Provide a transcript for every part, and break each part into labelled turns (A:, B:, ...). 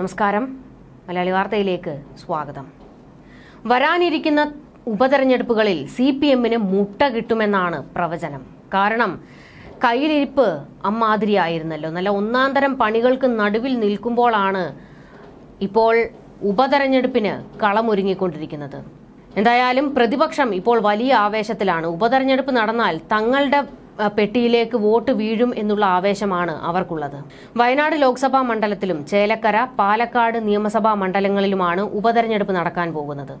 A: നമസ്കാരം മലയാളി വാർത്തയിലേക്ക് സ്വാഗതം വരാനിരിക്കുന്ന ഉപതെരഞ്ഞെടുപ്പുകളിൽ സി പി എമ്മിന് മുട്ട കിട്ടുമെന്നാണ് പ്രവചനം കാരണം കയ്യിലിരിപ്പ് അമ്മാതിരിയായിരുന്നല്ലോ നല്ല ഒന്നാം തരം പണികൾക്ക് നടുവിൽ നിൽക്കുമ്പോഴാണ് ഇപ്പോൾ ഉപതെരഞ്ഞെടുപ്പിന് കളമൊരുങ്ങിക്കൊണ്ടിരിക്കുന്നത് എന്തായാലും പ്രതിപക്ഷം ഇപ്പോൾ വലിയ ആവേശത്തിലാണ് ഉപതെരഞ്ഞെടുപ്പ് നടന്നാൽ തങ്ങളുടെ പെട്ടിയിലേക്ക് വോട്ട് വീഴും എന്നുള്ള ആവേശമാണ് അവർക്കുള്ളത് വയനാട് ലോക്സഭാ മണ്ഡലത്തിലും ചേലക്കര പാലക്കാട് നിയമസഭാ മണ്ഡലങ്ങളിലുമാണ് ഉപതെരഞ്ഞെടുപ്പ് നടക്കാൻ പോകുന്നത്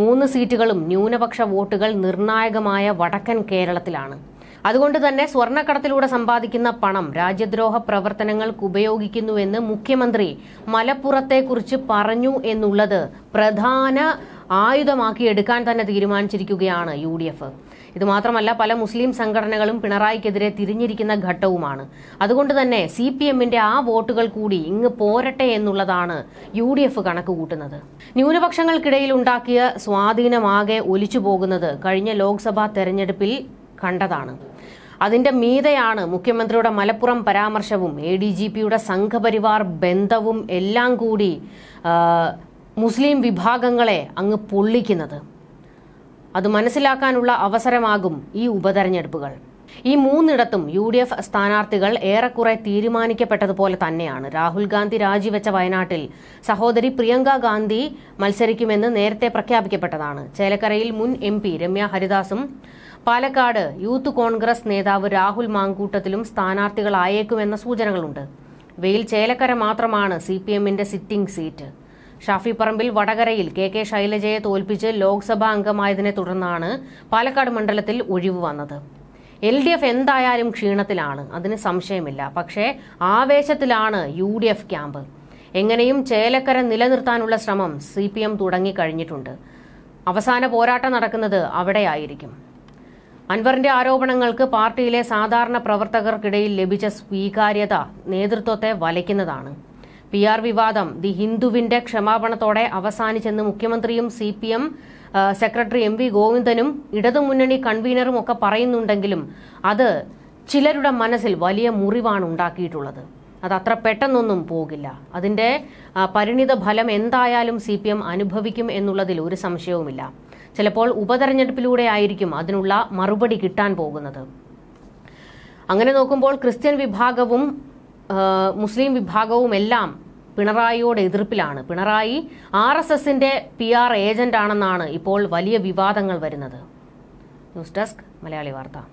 A: മൂന്ന് സീറ്റുകളും ന്യൂനപക്ഷ വോട്ടുകൾ നിർണായകമായ വടക്കൻ കേരളത്തിലാണ് അതുകൊണ്ട് തന്നെ സ്വർണ്ണക്കടത്തിലൂടെ സമ്പാദിക്കുന്ന പണം രാജ്യദ്രോഹ പ്രവർത്തനങ്ങൾക്ക് ഉപയോഗിക്കുന്നുവെന്ന് മുഖ്യമന്ത്രി മലപ്പുറത്തെക്കുറിച്ച് പറഞ്ഞു എന്നുള്ളത് പ്രധാന ആയുധമാക്കി എടുക്കാൻ തന്നെ തീരുമാനിച്ചിരിക്കുകയാണ് യു ഡി എഫ് ഇത് മാത്രമല്ല പല മുസ്ലിം സംഘടനകളും പിണറായിക്കെതിരെ തിരിഞ്ഞിരിക്കുന്ന ഘട്ടവുമാണ് അതുകൊണ്ട് തന്നെ സി പി എമ്മിന്റെ ആ വോട്ടുകൾ കൂടി ഇങ്ങ് പോരട്ടെ എന്നുള്ളതാണ് യു ഡി എഫ് കണക്കുകൂട്ടുന്നത് ന്യൂനപക്ഷങ്ങൾക്കിടയിൽ ഉണ്ടാക്കിയ സ്വാധീനമാകെ ഒലിച്ചു പോകുന്നത് കഴിഞ്ഞ ലോക്സഭാ തെരഞ്ഞെടുപ്പിൽ കണ്ടതാണ് അതിന്റെ മീതയാണ് മുഖ്യമന്ത്രിയുടെ മലപ്പുറം പരാമർശവും എ ഡി ജി പിയുടെ സംഘപരിവാർ ബന്ധവും എല്ലാം കൂടി മുസ്ലിം വിഭാഗങ്ങളെ അങ്ങ് പൊള്ളിക്കുന്നത് അത് മനസ്സിലാക്കാനുള്ള അവസരമാകും ഈ ഉപതെരഞ്ഞെടുപ്പുകൾ ഈ മൂന്നിടത്തും യു ഡി എഫ് സ്ഥാനാർത്ഥികൾ ഏറെക്കുറെ തീരുമാനിക്കപ്പെട്ടതുപോലെ തന്നെയാണ് രാഹുൽ ഗാന്ധി രാജിവെച്ച വയനാട്ടിൽ സഹോദരി പ്രിയങ്ക ഗാന്ധി മത്സരിക്കുമെന്ന് നേരത്തെ പ്രഖ്യാപിക്കപ്പെട്ടതാണ് ചേലക്കരയിൽ മുൻ എം പി രമ്യ ഹരിദാസും പാലക്കാട് യൂത്ത് കോൺഗ്രസ് നേതാവ് രാഹുൽ മാങ്കൂട്ടത്തിലും സ്ഥാനാർത്ഥികളായേക്കുമെന്ന സൂചനകളുണ്ട് ഇവയിൽ ചേലക്കര മാത്രമാണ് സി പി എമ്മിന്റെ സിറ്റിംഗ് സീറ്റ് ഷാഫി പറമ്പിൽ വടകരയിൽ കെ കെ ശൈലജയെ തോൽപ്പിച്ച് ലോക്സഭാ അംഗമായതിനെ തുടർന്നാണ് പാലക്കാട് മണ്ഡലത്തിൽ ഒഴിവ് വന്നത് എൽ ഡി എഫ് എന്തായാലും ക്ഷീണത്തിലാണ് അതിന് സംശയമില്ല പക്ഷേ ആവേശത്തിലാണ് യു ഡി എഫ് ക്യാമ്പ് എങ്ങനെയും ചേലക്കര നിലനിർത്താനുള്ള ശ്രമം സി പി എം തുടങ്ങിക്കഴിഞ്ഞിട്ടുണ്ട് അവസാന പോരാട്ടം നടക്കുന്നത് അവിടെയായിരിക്കും അൻവറിന്റെ ആരോപണങ്ങൾക്ക് പാർട്ടിയിലെ സാധാരണ പ്രവർത്തകർക്കിടയിൽ ലഭിച്ച സ്വീകാര്യത നേതൃത്വത്തെ വലയ്ക്കുന്നതാണ് പി ആർ വിവാദം ദി ഹിന്ദുവിന്റെ ക്ഷമാപണത്തോടെ അവസാനിച്ചെന്ന് മുഖ്യമന്ത്രിയും C P M secretary M V ഗോവിന്ദനും ഇടതുമുന്നണി കൺവീനറും ഒക്കെ പറയുന്നുണ്ടെങ്കിലും അത് ചിലരുടെ മനസ്സിൽ വലിയ മുറിവാണ് ഉണ്ടാക്കിയിട്ടുള്ളത് അത് അത്ര പെട്ടെന്നൊന്നും പോകില്ല അതിന്റെ പരിണിത ഫലം എന്തായാലും സി പി എം അനുഭവിക്കും എന്നുള്ളതിൽ ഒരു സംശയവുമില്ല ചിലപ്പോൾ ഉപതെരഞ്ഞെടുപ്പിലൂടെ ആയിരിക്കും അതിനുള്ള മറുപടി കിട്ടാൻ പോകുന്നത് അങ്ങനെ നോക്കുമ്പോൾ ക്രിസ്ത്യൻ വിഭാഗവും മുസ്ലിം വിഭാഗവും എല്ലാം പിണറായിയോട് എതിർപ്പിലാണ് പിണറായി ആർ എസ് എസിന്റെ പി ആർ ഏജന്റാണെന്നാണ് ഇപ്പോൾ വലിയ വിവാദങ്ങൾ വരുന്നത് ന്യൂസ് ഡെസ്ക് മലയാളി വാർത്ത